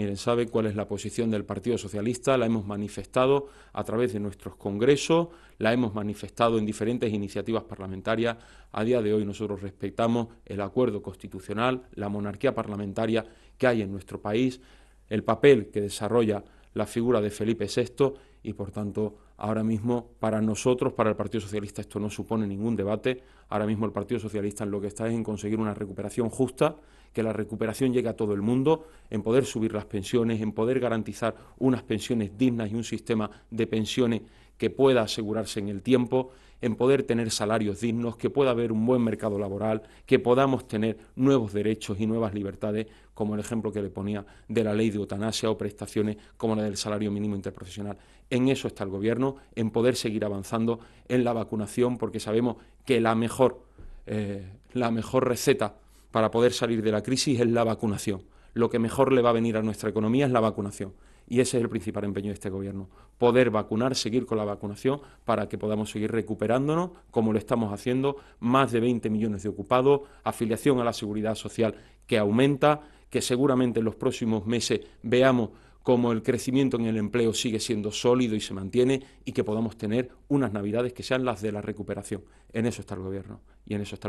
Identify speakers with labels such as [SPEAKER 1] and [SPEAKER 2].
[SPEAKER 1] Miren, sabe cuál es la posición del Partido Socialista, la hemos manifestado a través de nuestros congresos, la hemos manifestado en diferentes iniciativas parlamentarias. A día de hoy nosotros respetamos el acuerdo constitucional, la monarquía parlamentaria que hay en nuestro país, el papel que desarrolla la figura de Felipe VI y, por tanto, ahora mismo para nosotros, para el Partido Socialista, esto no supone ningún debate. Ahora mismo el Partido Socialista en lo que está es en conseguir una recuperación justa que la recuperación llegue a todo el mundo, en poder subir las pensiones, en poder garantizar unas pensiones dignas y un sistema de pensiones que pueda asegurarse en el tiempo, en poder tener salarios dignos, que pueda haber un buen mercado laboral, que podamos tener nuevos derechos y nuevas libertades, como el ejemplo que le ponía de la ley de eutanasia o prestaciones como la del salario mínimo interprofesional. En eso está el Gobierno, en poder seguir avanzando en la vacunación, porque sabemos que la mejor, eh, la mejor receta para poder salir de la crisis es la vacunación. Lo que mejor le va a venir a nuestra economía es la vacunación. Y ese es el principal empeño de este gobierno, poder vacunar, seguir con la vacunación para que podamos seguir recuperándonos, como lo estamos haciendo, más de 20 millones de ocupados, afiliación a la seguridad social que aumenta, que seguramente en los próximos meses veamos cómo el crecimiento en el empleo sigue siendo sólido y se mantiene y que podamos tener unas navidades que sean las de la recuperación. En eso está el gobierno y en eso está el